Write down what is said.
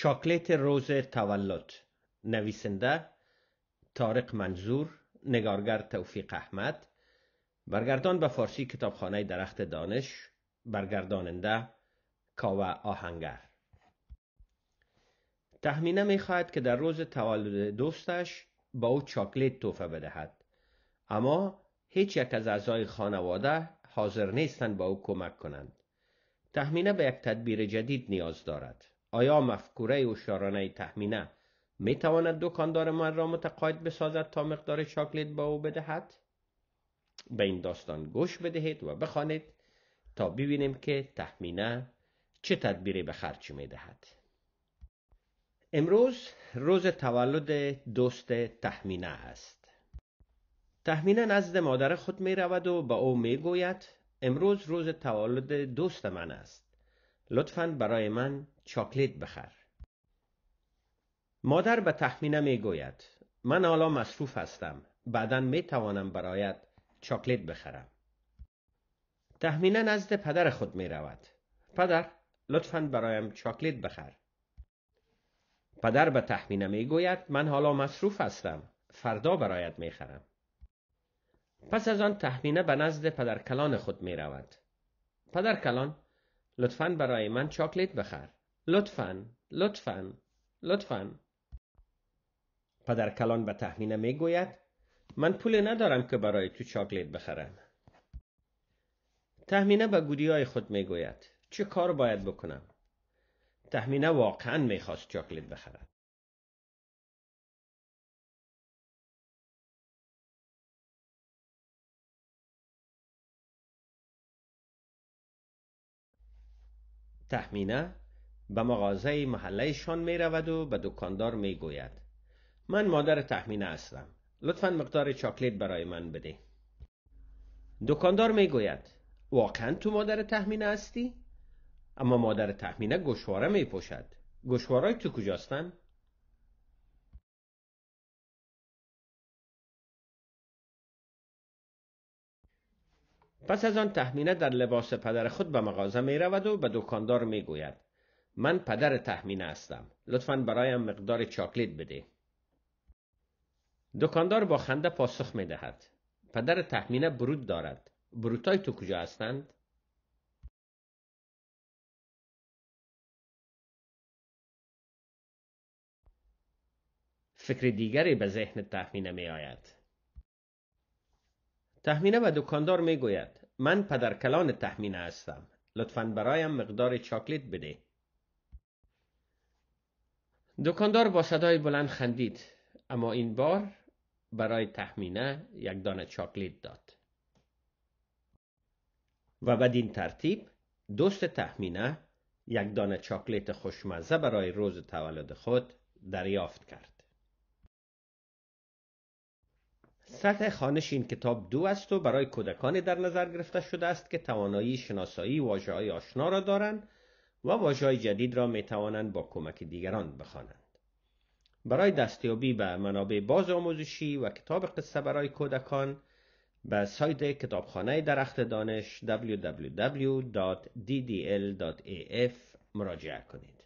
چاکلت روز تولد نویسنده تارق منظور نگارگر توفیق احمد برگردان به فارسی کتابخانه درخت دانش برگرداننده کاوه آهنگر تخمینه خواهد که در روز تولد دوستش با او چاکلیت توفه بدهد اما هیچ یک از اعضای خانواده حاضر نیستند با او کمک کنند تخمینه به یک تدبیر جدید نیاز دارد آیا مفکوره و شارانه تحمینه می تواند دکاندار من را متقاعد بسازد تا مقدار چاکلیت با او بدهد؟ به این داستان گوش بدهید و بخوانید تا ببینیم که تحمینه چه تدبیری به خرج می دهد. امروز روز تولد دوست تحمینه است. تحمینه نزد مادر خود می رود و به او می گوید امروز روز تولد دوست من است. لطفا برای من چاکلیت بخر مادر به تخمینه می گوید من حالا مصروف هستم بعدا می توانم برایت چاکلیت بخرم تخمینه نزد پدر خود می رود پدر لطفا برایم چاکلیت بخر پدر به تخمینه می گوید من حالا مصروف هستم فردا برایت میخرم. پس از آن تخمینه به نزد کلان خود می رود پدر کلان لطفا برای من چاکلیت بخر لطفا لطفا لطفا پدر کلان به می گوید. من پول ندارم که برای تو چاکلیت بخرم تهمینه به های خود گوید. چه کار باید بکنم تحمینه واقعا خواست چاکلیت بخرد تحمینه به مغازه محلهشان می رود و به دکاندار می گوید من مادر تحمینه هستم لطفا مقدار چاکلیت برای من بده دکاندار می گوید واقعا تو مادر تحمینه هستی؟ اما مادر تحمینه گوشواره می پوشد گشوارای تو کجاستن؟ پس از آن تحمینه در لباس پدر خود به مغازه می رود و به دکاندار می گوید من پدر تحمینه هستم لطفا برایم مقدار چاکلیت بده دکاندار با خنده پاسخ می دهد پدر تحمینه برود دارد بروتای تو کجا هستند؟ فکر دیگری به ذهن تحمینه می آید. تحمینه به دکاندار می گوید من پدر کلان تحمینه هستم. لطفا برایم مقدار چاکلیت بده. دکاندار با صدای بلند خندید اما این بار برای تحمینه یک دانه چاکلیت داد. و بدین ترتیب دوست تحمینه یک دانه چاکلیت خوشمزه برای روز تولد خود دریافت کرد. سطح خانش این کتاب دو است و برای کودکانی در نظر گرفته شده است که توانایی شناسایی واجه های آشنا را دارند و واجه های جدید را می توانند با کمک دیگران بخوانند. برای دستیابی به منابع باز آموزشی و کتاب قصه برای کودکان به سایت کتابخانه درخت دانش www.ddl.af مراجعه کنید.